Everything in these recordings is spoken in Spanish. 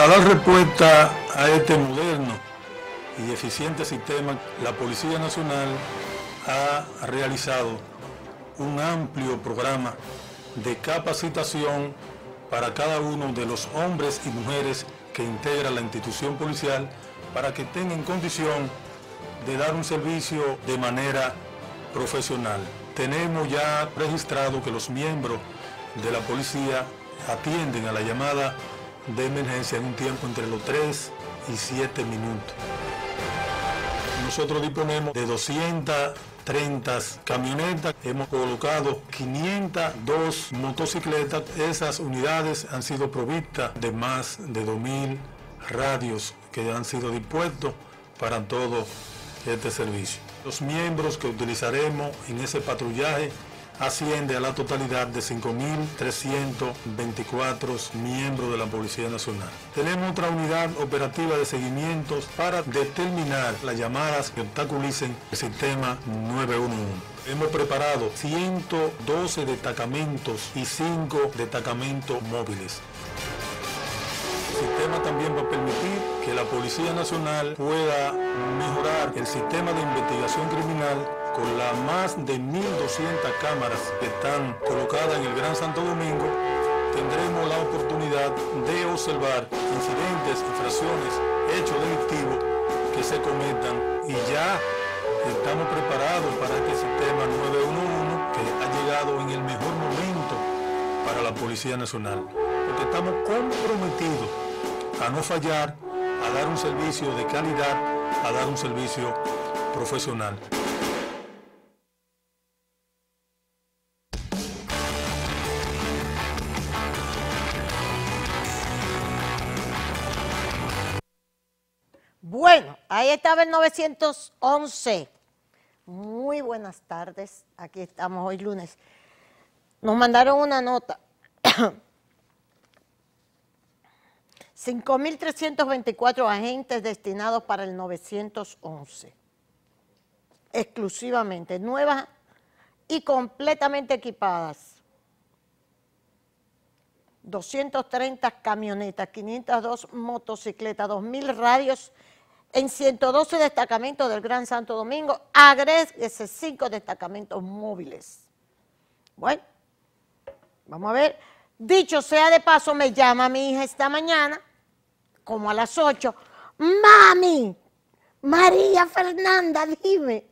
Para dar respuesta a este moderno y eficiente sistema, la Policía Nacional ha realizado un amplio programa de capacitación para cada uno de los hombres y mujeres que integra la institución policial para que estén en condición de dar un servicio de manera profesional. Tenemos ya registrado que los miembros de la policía atienden a la llamada de emergencia en un tiempo entre los 3 y 7 minutos. Nosotros disponemos de 230 camionetas, hemos colocado 502 motocicletas. Esas unidades han sido provistas de más de 2.000 radios que han sido dispuestos para todo este servicio. Los miembros que utilizaremos en ese patrullaje asciende a la totalidad de 5.324 miembros de la Policía Nacional. Tenemos otra unidad operativa de seguimientos para determinar las llamadas que obstaculicen el sistema 911. Hemos preparado 112 destacamentos y 5 destacamentos móviles. El sistema también va a permitir que la Policía Nacional pueda mejorar el sistema de investigación criminal con las más de 1.200 cámaras que están colocadas en el Gran Santo Domingo, tendremos la oportunidad de observar incidentes, infracciones, hechos delictivos que se cometan y ya estamos preparados para este sistema 911 que ha llegado en el mejor momento para la Policía Nacional, porque estamos comprometidos a no fallar a dar un servicio de calidad, a dar un servicio profesional. Bueno, ahí estaba el 911. Muy buenas tardes, aquí estamos hoy lunes. Nos mandaron una nota 5.324 agentes destinados para el 911, exclusivamente, nuevas y completamente equipadas. 230 camionetas, 502 motocicletas, 2.000 radios en 112 destacamentos del Gran Santo Domingo, ese 5 destacamentos móviles. Bueno, vamos a ver. Dicho sea de paso, me llama mi hija esta mañana como a las 8, mami, María Fernanda, dime,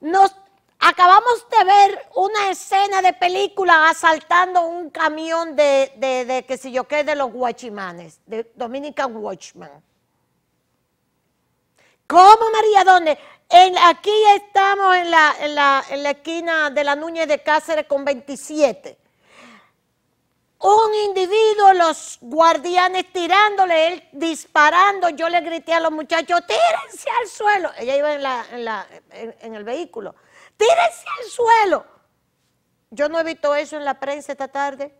nos acabamos de ver una escena de película asaltando un camión de, de, de qué sé yo qué, de los guachimanes, de Dominica Watchman. ¿Cómo, María? ¿Dónde? aquí estamos en la, en, la, en la esquina de la Núñez de Cáceres con 27 un individuo, los guardianes tirándole, él disparando, yo le grité a los muchachos, tírense al suelo. Ella iba en, el vehículo, tírense al suelo. Yo no he visto eso en la prensa esta tarde.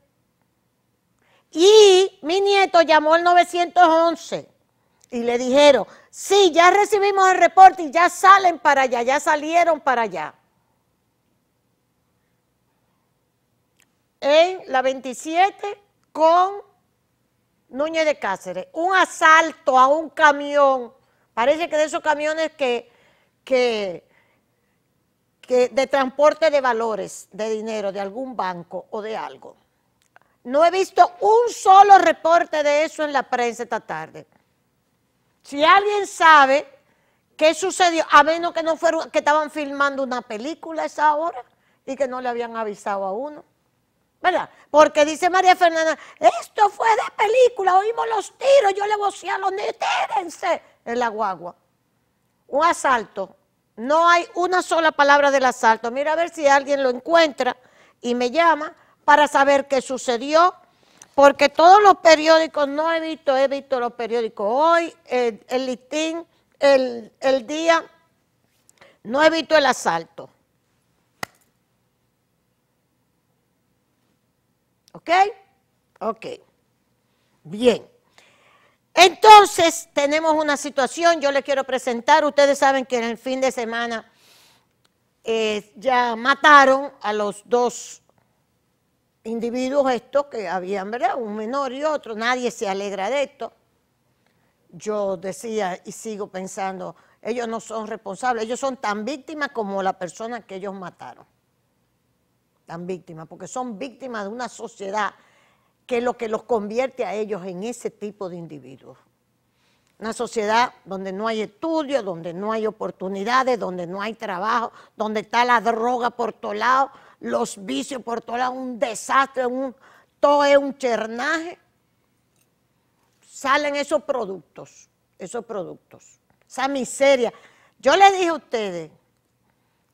Y mi nieto llamó al 911 y le dijeron, sí, ya recibimos el reporte y ya salen para allá, ya salieron para allá. en la 27 con Núñez de Cáceres. Un asalto a un camión, parece que de esos camiones que, que, de transporte de valores, de dinero, de algún banco o de algo. No he visto un solo reporte de eso en la prensa esta tarde. Si alguien sabe qué sucedió, a menos que no fueron, que estaban filmando una película a esa hora y que no le habían avisado a uno. ¿Verdad? Porque dice María Fernanda, esto fue de película, oímos los tiros, yo le vocé a los niños, tírense en la guagua. Un asalto. No hay una sola palabra del asalto. Mira a ver si alguien lo encuentra y me llama para saber qué sucedió, porque todos los periódicos, no he visto, he visto los periódicos hoy, el, el listín, el, el día, no he visto el asalto. ¿Ok? Ok. Bien. Entonces, tenemos una situación, yo le quiero presentar, ustedes saben que en el fin de semana eh, ya mataron a los dos individuos estos que habían, ¿verdad? Un menor y otro, nadie se alegra de esto. Yo decía y sigo pensando, ellos no son responsables, ellos son tan víctimas como la persona que ellos mataron tan víctimas, porque son víctimas de una sociedad que es lo que los convierte a ellos en ese tipo de individuos. Una sociedad donde no hay estudios, donde no hay oportunidades, donde no hay trabajo, donde está la droga por todos lados, los vicios por todos lados, un desastre, un, todo es un chernaje. Salen esos productos, esos productos, esa miseria. Yo les dije a ustedes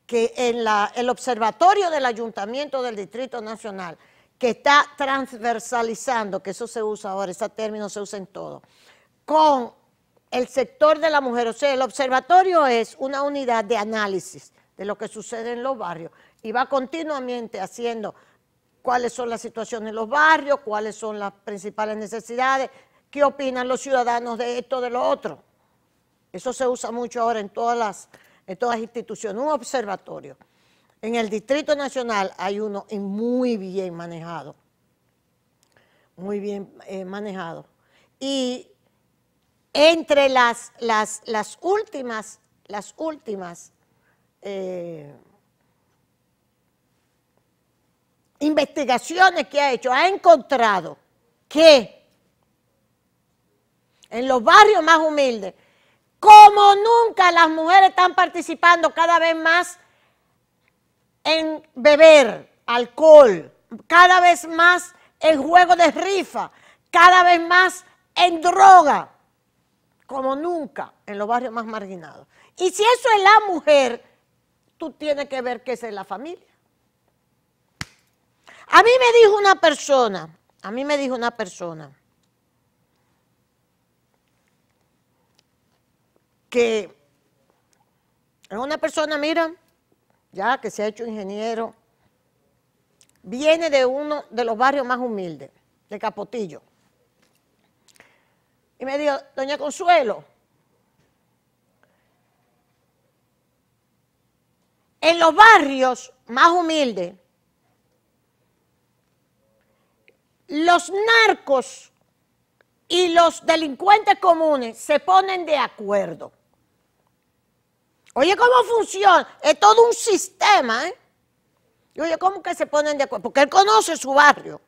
que en la, el observatorio del Ayuntamiento del Distrito Nacional, que está transversalizando, que eso se usa ahora, ese término se usa en todo, con el sector de la mujer. O sea, el observatorio es una unidad de análisis de lo que sucede en los barrios y va continuamente haciendo cuáles son las situaciones en los barrios, cuáles son las principales necesidades, qué opinan los ciudadanos de esto, de lo otro. Eso se usa mucho ahora en todas las en todas las instituciones, un observatorio. En el Distrito Nacional hay uno muy bien manejado, muy bien eh, manejado. Y entre las, últimas, las últimas eh, investigaciones que ha hecho, ha encontrado que en los barrios más humildes como nunca las mujeres están participando cada vez más en beber alcohol, cada vez más en juego de rifa, cada vez más en droga, como nunca en los barrios más marginados. Y si eso es la mujer, tú tienes que ver que es la familia. A mí me dijo una persona, a mí me dijo una persona, que una persona, mira, ya que se ha hecho ingeniero, viene de uno de los barrios más humildes, de Capotillo. Y me dijo, doña Consuelo, en los barrios más humildes, los narcos y los delincuentes comunes se ponen de acuerdo Oye, ¿cómo funciona? Es todo un sistema, ¿eh? Y oye, ¿cómo que se ponen de acuerdo? Porque él conoce su barrio.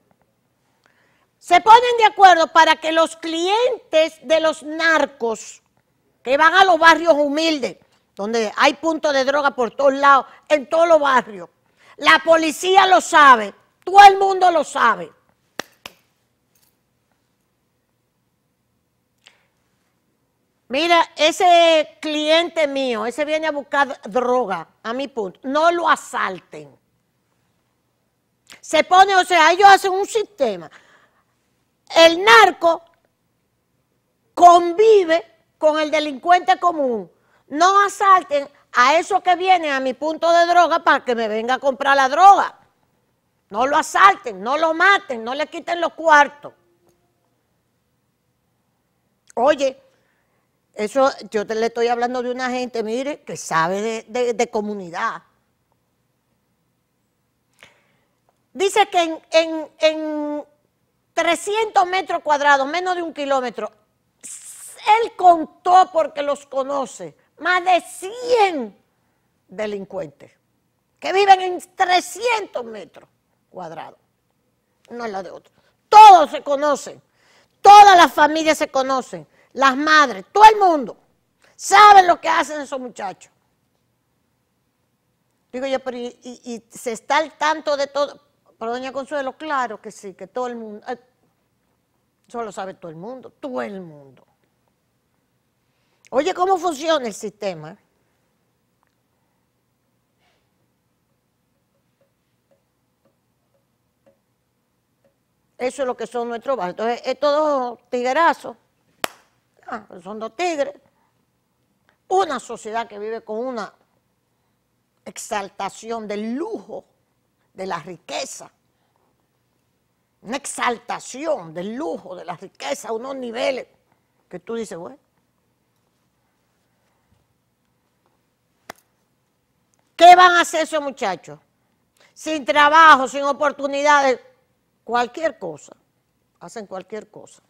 Se ponen de acuerdo para que los clientes de los narcos que van a los barrios humildes, donde hay puntos de droga por todos lados, en todos los barrios, la policía lo sabe, todo el mundo lo sabe. Mira, ese cliente mío, ese viene a buscar droga, a mi punto. No lo asalten. Se pone, o sea, ellos hacen un sistema. El narco convive con el delincuente común. No asalten a esos que vienen a mi punto de droga para que me venga a comprar la droga. No lo asalten, no lo maten, no le quiten los cuartos. Oye, eso yo te, le estoy hablando de una gente, mire, que sabe de, comunidad. Dice que en, en 300 metros cuadrados, menos de un kilómetro, él contó porque los conoce, más de 100 delincuentes que viven en 300 metros cuadrados, no es la de otro. Todos se conocen, todas las familias se conocen, las madres, todo el mundo, saben lo que hacen esos muchachos. Digo yo, pero y, se está al tanto de todo. Pero doña Consuelo, claro que sí, que todo el mundo, solo eh, eso lo sabe todo el mundo, todo el mundo. Oye, ¿cómo funciona el sistema? Eso es lo que son nuestros barrios. Entonces, estos dos Ah, pues son dos tigres. Una sociedad que vive con una exaltación del lujo, de la riqueza. Una exaltación del lujo, de la riqueza, unos niveles que tú dices, bueno. ¿Qué van a hacer esos muchachos? Sin trabajo, sin oportunidades, cualquier cosa. Hacen cualquier cosa.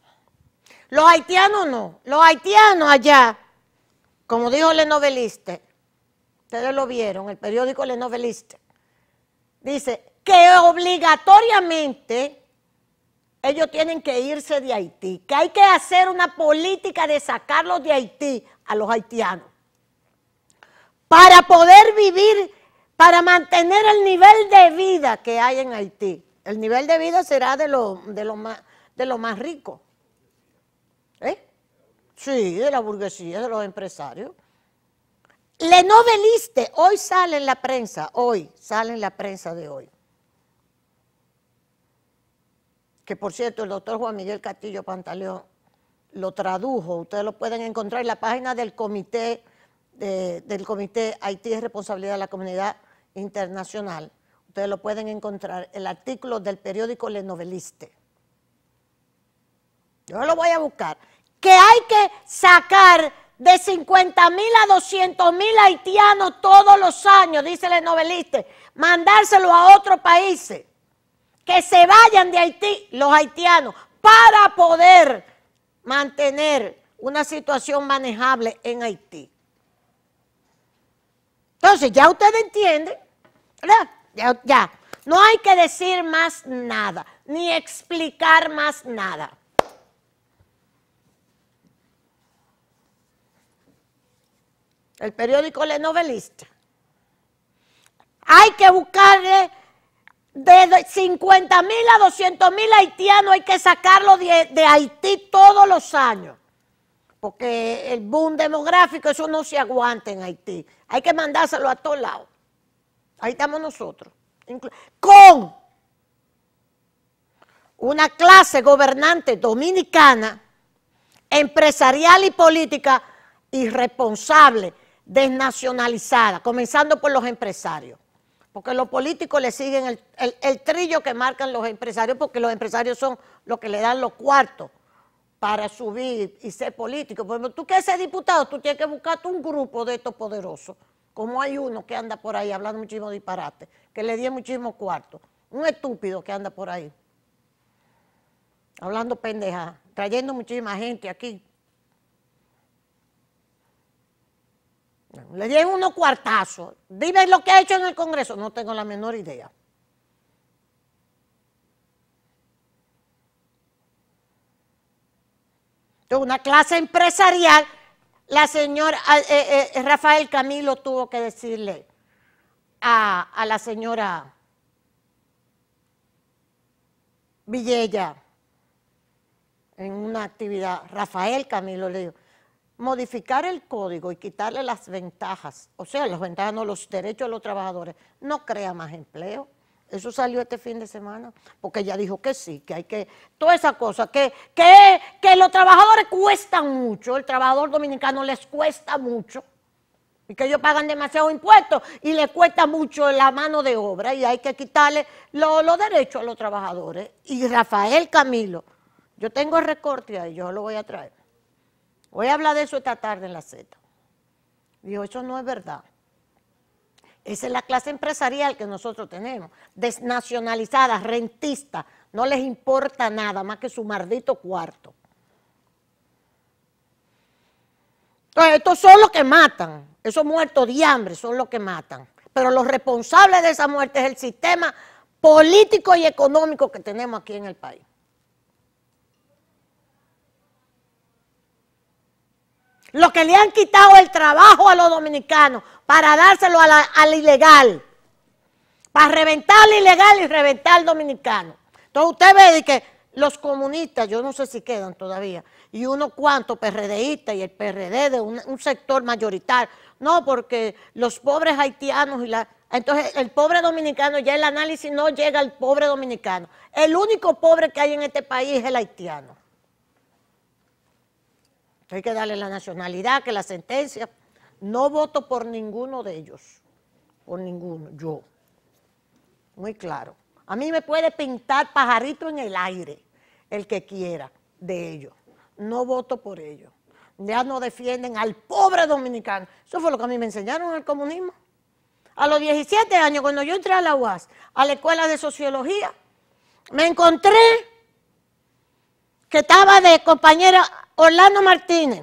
Los haitianos no. Los haitianos allá, como dijo el Noveliste, ustedes lo vieron, el periódico Le Noveliste, dice que obligatoriamente ellos tienen que irse de Haití, que hay que hacer una política de sacarlos de Haití a los haitianos para poder vivir, para mantener el nivel de vida que hay en Haití. El nivel de vida será de los de lo más, más ricos Sí, de la burguesía, de los empresarios. Le noveliste, hoy sale en la prensa, hoy sale en la prensa de hoy. Que por cierto, el doctor Juan Miguel Castillo Pantaleón lo tradujo, ustedes lo pueden encontrar en la página del comité, del comité Haití de responsabilidad de la comunidad internacional. Ustedes lo pueden encontrar, el artículo del periódico Le Noveliste. Yo lo voy a buscar que hay que sacar de 50 mil a 200 mil haitianos todos los años, dice el novelista, mandárselo a otros países, que se vayan de Haití los haitianos para poder mantener una situación manejable en Haití. Entonces, ya usted entiende, Ya, ya. No hay que decir más nada, ni explicar más nada. el periódico Le Novelista, hay que buscarle de 50 mil a 200 mil haitianos, hay que sacarlo de, de Haití todos los años, porque el boom demográfico, eso no se aguanta en Haití, hay que mandárselo a todos lados. Ahí estamos nosotros, con una clase gobernante dominicana, empresarial y política irresponsable desnacionalizada, comenzando por los empresarios, porque los políticos le siguen el, trillo que marcan los empresarios, porque los empresarios son los que le dan los cuartos para subir y ser político. Por tú quieres ser diputado, tú tienes que buscar un grupo de estos poderosos, como hay uno que anda por ahí hablando muchísimo disparate, que le dio muchísimo cuarto, un estúpido que anda por ahí, hablando pendeja, trayendo muchísima gente aquí Le dieron unos cuartazos. Dime lo que ha hecho en el Congreso. No tengo la menor idea. Entonces, una clase empresarial, la señora eh, eh, eh, Rafael Camilo tuvo que decirle a, a la señora Villella en una actividad. Rafael Camilo le dijo, modificar el código y quitarle las ventajas, o sea, las ventajas no, los derechos de los trabajadores, no crea más empleo. Eso salió este fin de semana, porque ella dijo que sí, que hay que, toda esa cosa, que, que, los trabajadores cuestan mucho, el trabajador dominicano les cuesta mucho, y que ellos pagan demasiado impuestos y les cuesta mucho la mano de obra y hay que quitarle los derechos a los trabajadores. Y Rafael Camilo, yo tengo el recorte ahí, yo lo voy a traer Voy a hablar de eso esta tarde en la Z. Dijo, eso no es verdad. Esa es la clase empresarial que nosotros tenemos, desnacionalizada, rentista, no les importa nada más que su maldito cuarto. Entonces, estos son los que matan, esos muertos de hambre son los que matan, pero los responsables de esa muerte es el sistema político y económico que tenemos aquí en el país. lo que le han quitado el trabajo a los dominicanos para dárselo al ilegal, para reventar al ilegal y reventar al dominicano. Entonces usted ve que los comunistas, yo no sé si quedan todavía, y unos cuantos PRDistas y el PRD de un, un sector mayoritario, no, porque los pobres haitianos y la... Entonces el pobre dominicano, ya el análisis no llega al pobre dominicano. El único pobre que hay en este país es el haitiano. Hay que darle la nacionalidad, que la sentencia. No voto por ninguno de ellos, por ninguno, yo. Muy claro. A mí me puede pintar pajarito en el aire, el que quiera de ellos. No voto por ellos. Ya no defienden al pobre dominicano. Eso fue lo que a mí me enseñaron en el comunismo. A los 17 años, cuando yo entré a la UAS, a la escuela de sociología, me encontré que estaba de compañera Orlando Martínez,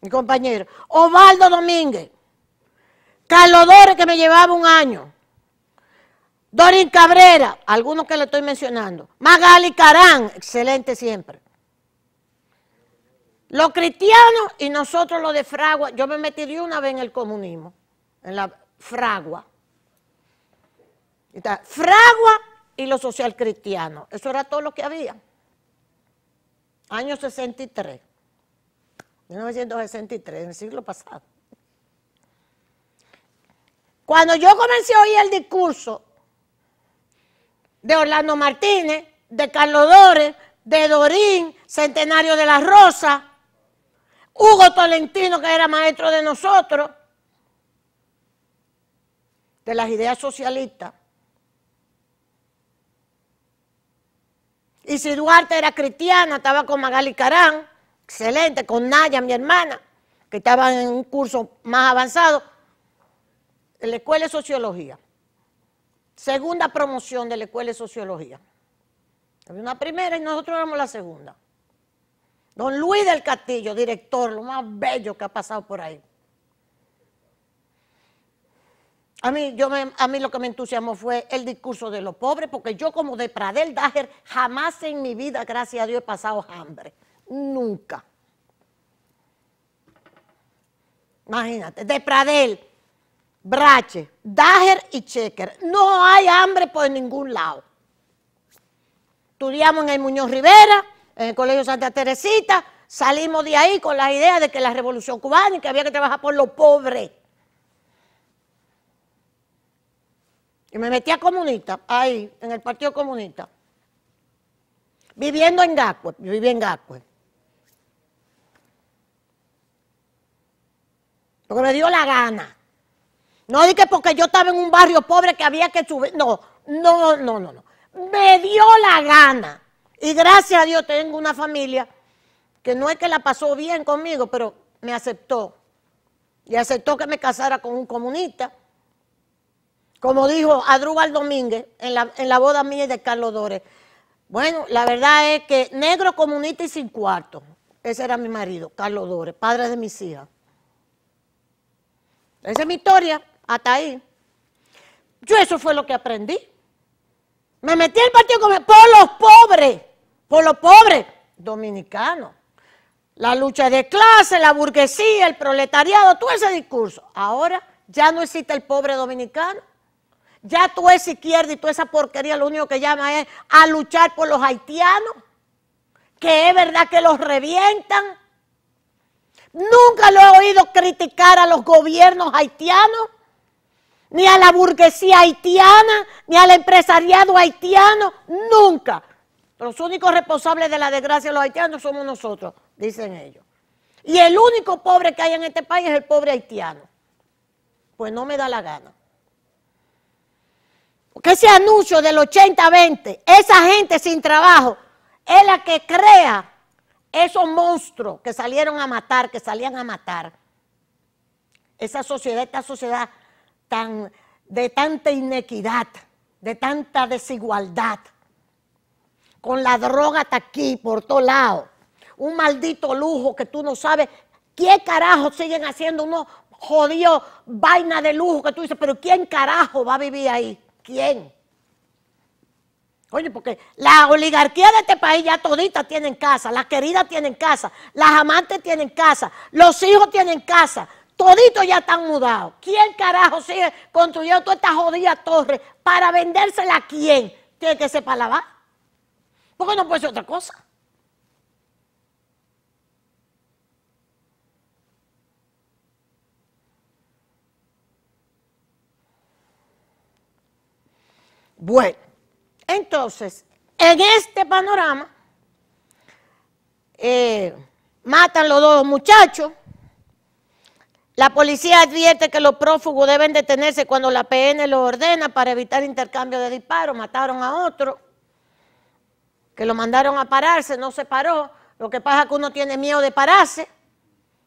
mi compañero, Ovaldo Domínguez, Carlos que me llevaba un año, Dorin Cabrera, algunos que le estoy mencionando, Magali Carán, excelente siempre. Los cristianos y nosotros los de Fragua, yo me metí de una vez en el comunismo, en la Fragua. Fragua y lo social cristiano, eso era todo lo que había año 63, 1963, en el siglo pasado. Cuando yo comencé a oír el discurso de Orlando Martínez, de Carlos Dores, de Dorín, Centenario de la Rosa, Hugo Tolentino, que era maestro de nosotros, de las ideas socialistas, Y si Duarte era cristiana, estaba con Magali Carán, excelente, con Naya, mi hermana, que estaba en un curso más avanzado, en la escuela de sociología. Segunda promoción de la escuela de sociología. Había una primera y nosotros éramos la segunda. Don Luis del Castillo, director, lo más bello que ha pasado por ahí. A mí, yo a mí lo que me entusiasmó fue el discurso de los pobres, porque yo como de Pradel Dager, jamás en mi vida, gracias a Dios, he pasado hambre. Nunca. Imagínate, de Pradel, Brache, Dager y Checker. No hay hambre por ningún lado. Estudiamos en el Muñoz Rivera, en el Colegio Santa Teresita, salimos de ahí con la idea de que la revolución cubana y que había que trabajar por los pobres. Y me metí a comunista, ahí, en el Partido Comunista. Viviendo en yo viví en Gascue. Porque me dio la gana. No dije porque yo estaba en un barrio pobre que había que subir. No, no, no, no, no. Me dio la gana. Y gracias a Dios tengo una familia que no es que la pasó bien conmigo, pero me aceptó. Y aceptó que me casara con un comunista como dijo Adrúbal Domínguez en la, boda mía de Carlos Dore, Bueno, la verdad es que negro, comunista y sin cuarto. Ese era mi marido, Carlos Dore padre de mis hijas. Esa es mi historia, hasta ahí. Yo eso fue lo que aprendí. Me metí al partido por los pobres, por los pobres dominicanos. La lucha de clase, la burguesía, el proletariado, todo ese discurso. Ahora ya no existe el pobre dominicano. Ya tú es izquierda y tú esa porquería lo único que llama es a luchar por los haitianos, que es verdad que los revientan. Nunca lo he oído criticar a los gobiernos haitianos, ni a la burguesía haitiana, ni al empresariado haitiano, nunca. Los únicos responsables de la desgracia de los haitianos somos nosotros, dicen ellos. Y el único pobre que hay en este país es el pobre haitiano. Pues no me da la gana. Que ese anuncio del 80-20, esa gente sin trabajo, es la que crea esos monstruos que salieron a matar, que salían a matar. Esa sociedad, esta sociedad tan, de tanta inequidad, de tanta desigualdad, con la droga hasta aquí, por todos lados, un maldito lujo que tú no sabes qué carajo siguen haciendo unos jodidos vainas de lujo que tú dices, pero ¿quién carajo va a vivir ahí? ¿Quién? Oye, porque la oligarquía de este país ya todita tienen casa, las queridas tienen casa, las amantes tienen casa, los hijos tienen casa, Todito ya están mudados. ¿Quién carajo sigue construyendo toda esta jodida torre para vendérsela a quién? Tiene que ser para lavar. Porque no puede ser otra cosa. Bueno, entonces, en este panorama, eh, matan los dos muchachos, la policía advierte que los prófugos deben detenerse cuando la PN lo ordena para evitar intercambio de disparos, mataron a otro, que lo mandaron a pararse, no se paró, lo que pasa es que uno tiene miedo de pararse,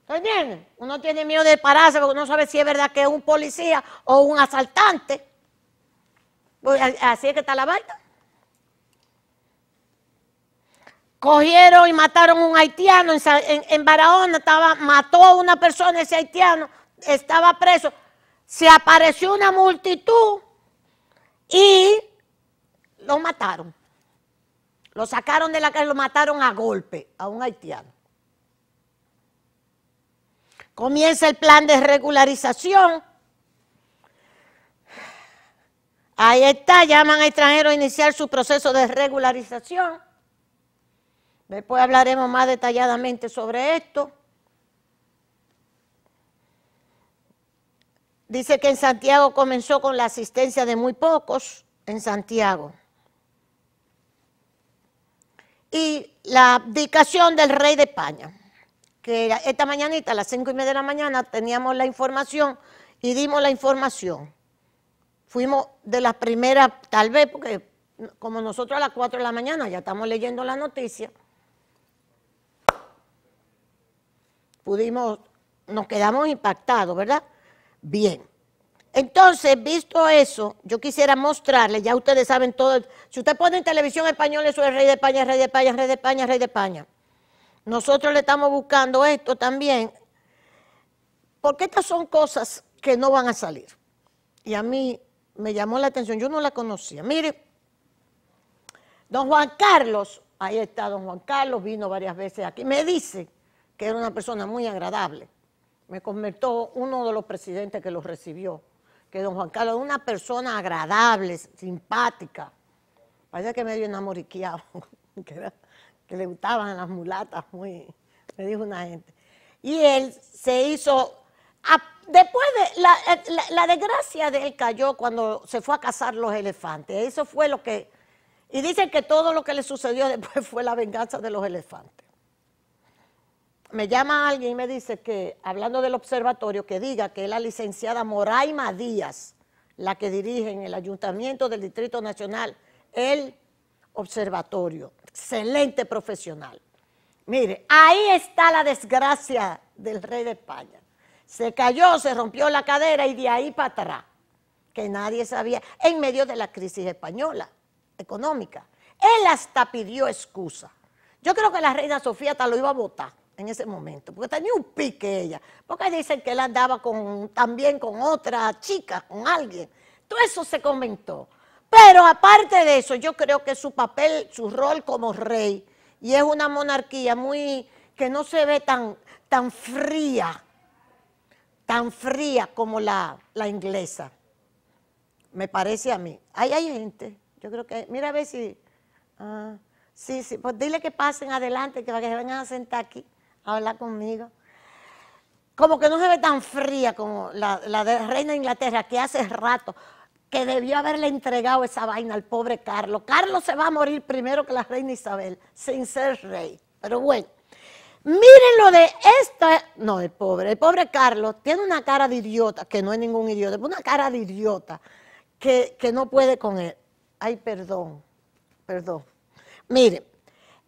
¿Entienden? Uno tiene miedo de pararse porque no sabe si es verdad que es un policía o un asaltante, pues, así es que está la vaina. Cogieron y mataron un haitiano en, Barahona, estaba, mató a una persona ese haitiano, estaba preso. Se apareció una multitud y lo mataron. Lo sacaron de la calle, lo mataron a golpe a un haitiano. Comienza el plan de regularización Ahí está, llaman a extranjeros a iniciar su proceso de regularización. Después hablaremos más detalladamente sobre esto. Dice que en Santiago comenzó con la asistencia de muy pocos en Santiago. Y la abdicación del rey de España, que esta mañanita a las cinco y media de la mañana teníamos la información y dimos la información fuimos de las primeras, tal vez, porque como nosotros a las 4 de la mañana ya estamos leyendo la noticia, pudimos, nos quedamos impactados, ¿verdad? Bien. Entonces, visto eso, yo quisiera mostrarles, ya ustedes saben todo, si usted pone en televisión española, eso es Rey de España, Rey de España, Rey de España, Rey de España. Nosotros le estamos buscando esto también, porque estas son cosas que no van a salir. Y a mí me llamó la atención, yo no la conocía. Mire, don Juan Carlos, ahí está don Juan Carlos, vino varias veces aquí, me dice que era una persona muy agradable. Me convirtió uno de los presidentes que los recibió, que don Juan Carlos era una persona agradable, simpática. Parece que medio enamoriqueado, que, le gustaban las mulatas, muy, me dijo una gente. Y él se hizo Después de eh, la, desgracia de él cayó cuando se fue a cazar los elefantes. Eso fue lo que. Y dicen que todo lo que le sucedió después fue la venganza de los elefantes. Me llama alguien y me dice que, hablando del observatorio, que diga que es la licenciada Moraima Díaz, la que dirige en el Ayuntamiento del Distrito Nacional el observatorio. Excelente profesional. Mire, ahí está la desgracia del rey de España se cayó, se rompió la cadera y de ahí para atrás, que nadie sabía, en medio de la crisis española, económica. Él hasta pidió excusa. Yo creo que la reina Sofía hasta lo iba a votar en ese momento, porque tenía un pique ella, porque dicen que él andaba con, también con otra chica, con alguien. Todo eso se comentó. Pero aparte de eso, yo creo que su papel, su rol como rey, y es una monarquía muy que no se ve tan, tan fría tan fría como la, inglesa, me parece a mí. Ahí hay gente, yo creo que, mira a ver si, ah, sí, sí, pues dile que pasen adelante, que, que se vengan a sentar aquí a hablar conmigo. Como que no se ve tan fría como la, la Reina de Inglaterra, que hace rato que debió haberle entregado esa vaina al pobre Carlos. Carlos se va a morir primero que la reina Isabel, sin ser rey. Pero bueno, Miren lo de esta. No, el pobre. El pobre Carlos tiene una cara de idiota, que no es ningún idiota, una cara de idiota que, que no puede con él. Ay, perdón, perdón. Miren,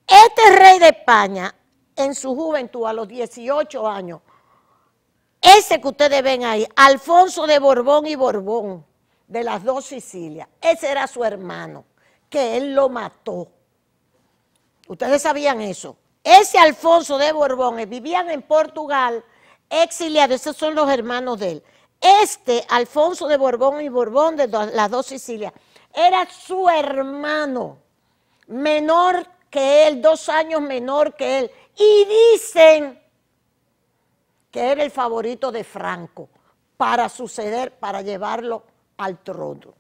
este rey de España, en su juventud, a los 18 años, ese que ustedes ven ahí, Alfonso de Borbón y Borbón, de las dos Sicilias, ese era su hermano, que él lo mató. Ustedes sabían eso ese Alfonso de Borbón vivían en Portugal exiliados, esos son los hermanos de él. Este Alfonso de Borbón y Borbón de las dos Sicilias era su hermano, menor que él, dos años menor que él. Y dicen que era el favorito de Franco para suceder, para llevarlo al trono.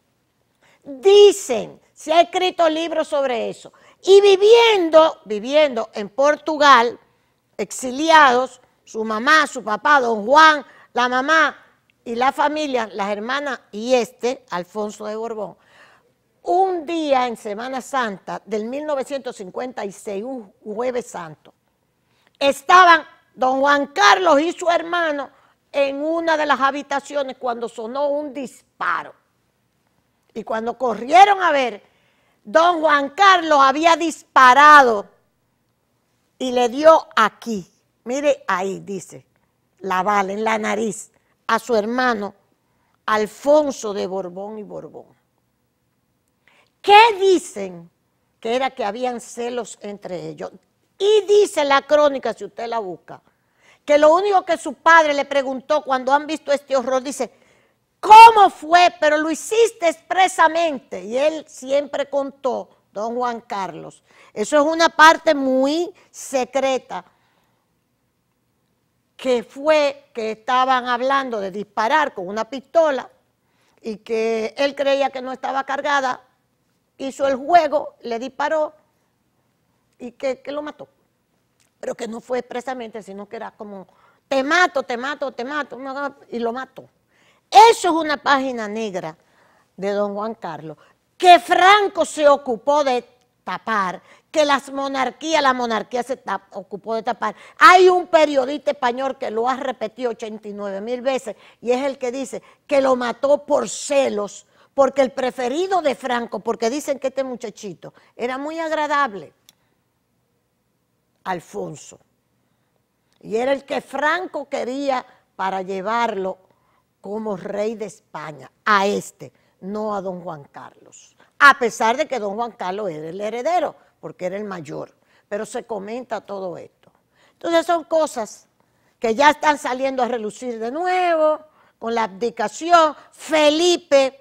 Dicen, se ha escrito libros sobre eso, y viviendo, viviendo en Portugal, exiliados, su mamá, su papá, don Juan, la mamá y la familia, las hermanas y este, Alfonso de Borbón. Un día en Semana Santa del 1956, un jueves santo, estaban don Juan Carlos y su hermano en una de las habitaciones cuando sonó un disparo. Y cuando corrieron a ver, don Juan Carlos había disparado y le dio aquí, mire ahí dice, la bala en la nariz a su hermano Alfonso de Borbón y Borbón. ¿Qué dicen? Que era que habían celos entre ellos. Y dice la crónica, si usted la busca, que lo único que su padre le preguntó cuando han visto este horror, dice, cómo fue, pero lo hiciste expresamente. Y él siempre contó, don Juan Carlos. Eso es una parte muy secreta, que fue que estaban hablando de disparar con una pistola y que él creía que no estaba cargada, hizo el juego, le disparó y que, lo mató. Pero que no fue expresamente, sino que era como, te mato, te mato, te mato, y lo mató. Eso es una página negra de don Juan Carlos, que Franco se ocupó de tapar, que las monarquías, la monarquía se ocupó de tapar. Hay un periodista español que lo ha repetido 89 mil veces y es el que dice que lo mató por celos, porque el preferido de Franco, porque dicen que este muchachito era muy agradable, Alfonso, y era el que Franco quería para llevarlo como rey de España, a este, no a don Juan Carlos. A pesar de que don Juan Carlos era el heredero, porque era el mayor, pero se comenta todo esto. Entonces son cosas que ya están saliendo a relucir de nuevo, con la abdicación. Felipe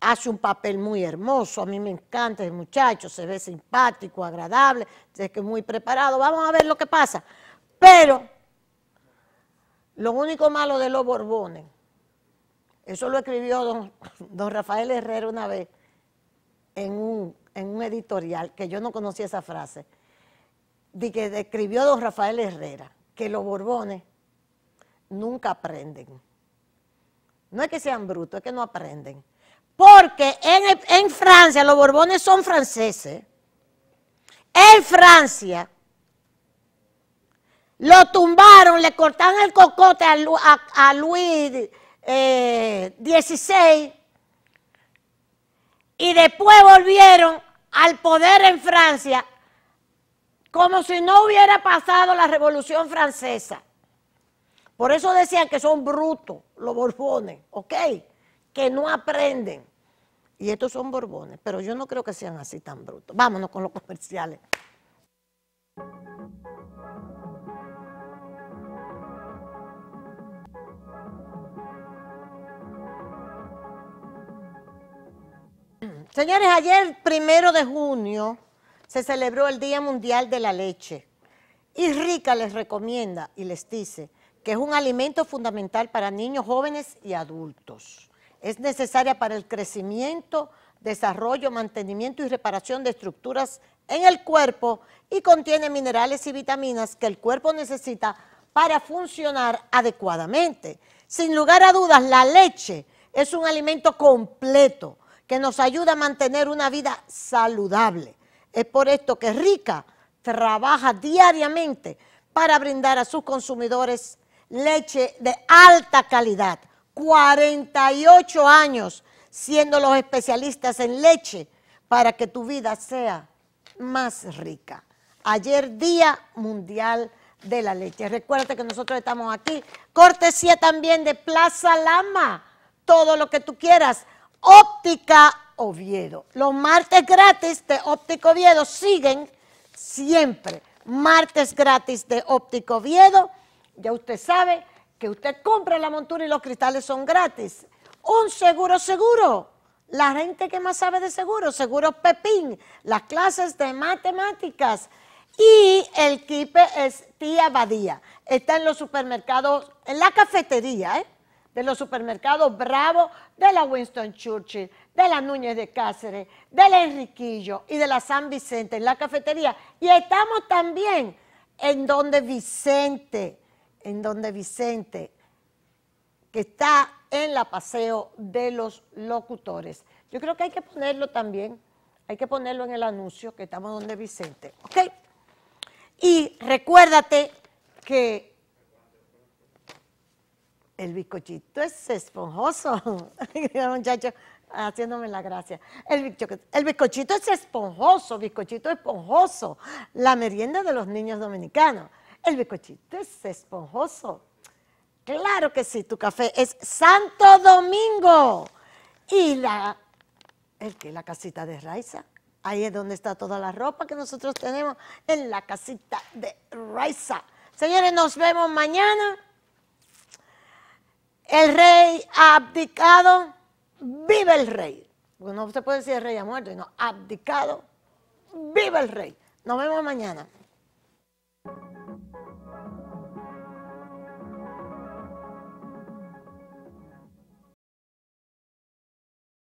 hace un papel muy hermoso, a mí me encanta ese muchacho, se ve simpático, agradable, sé que muy preparado. Vamos a ver lo que pasa. Pero lo único malo de los Borbones, eso lo escribió don, Rafael Herrera una vez en un, editorial, que yo no conocía esa frase, de que escribió don Rafael Herrera, que los Borbones nunca aprenden. No es que sean brutos, es que no aprenden. Porque en Francia los Borbones son franceses. En Francia lo tumbaron, le cortaron el cocote a, Luis XVI. Eh, y después volvieron al poder en Francia como si no hubiera pasado la Revolución Francesa. Por eso decían que son brutos los borbones, ¿ok? Que no aprenden. Y estos son borbones, pero yo no creo que sean así tan brutos. Vámonos con los comerciales. Señores, ayer, primero de junio, se celebró el Día Mundial de la Leche. Y Rica les recomienda y les dice que es un alimento fundamental para niños, jóvenes y adultos. Es necesaria para el crecimiento, desarrollo, mantenimiento y reparación de estructuras en el cuerpo y contiene minerales y vitaminas que el cuerpo necesita para funcionar adecuadamente. Sin lugar a dudas, la leche es un alimento completo que nos ayuda a mantener una vida saludable. Es por esto que Rica trabaja diariamente para brindar a sus consumidores leche de alta calidad. 48 años siendo los especialistas en leche para que tu vida sea más rica. Ayer Día Mundial de la Leche. Recuerda que nosotros estamos aquí. Cortesía también de Plaza Lama. Todo lo que tú quieras Óptica Oviedo. Los martes gratis de Óptico Oviedo siguen siempre. Martes gratis de Óptico Oviedo. Ya usted sabe que usted compra la montura y los cristales son gratis. Un seguro seguro. La gente que más sabe de seguro, seguro Pepín, las clases de matemáticas y el kipe es Tía Badía. Está en los supermercados, en la cafetería, ¿eh? de los supermercados Bravo, de la Winston Churchill, de la Núñez de Cáceres, de la Enriquillo y de la San Vicente en la cafetería. Y estamos también en donde Vicente, en donde Vicente, que está en la paseo de los locutores. Yo creo que hay que ponerlo también, hay que ponerlo en el anuncio que estamos donde Vicente, ¿ok? Y recuérdate que el bizcochito es esponjoso. el haciéndome la gracia. El, el bizcochito es esponjoso, bizcochito esponjoso. La merienda de los niños dominicanos. El bizcochito es esponjoso. Claro que sí, tu café es Santo Domingo. Y la, el que, la casita de Raiza. Ahí es donde está toda la ropa que nosotros tenemos en la casita de Raiza. Señores, nos vemos mañana el rey ha abdicado, vive el rey. no se puede decir el rey ha muerto, sino abdicado, vive el rey. Nos vemos mañana.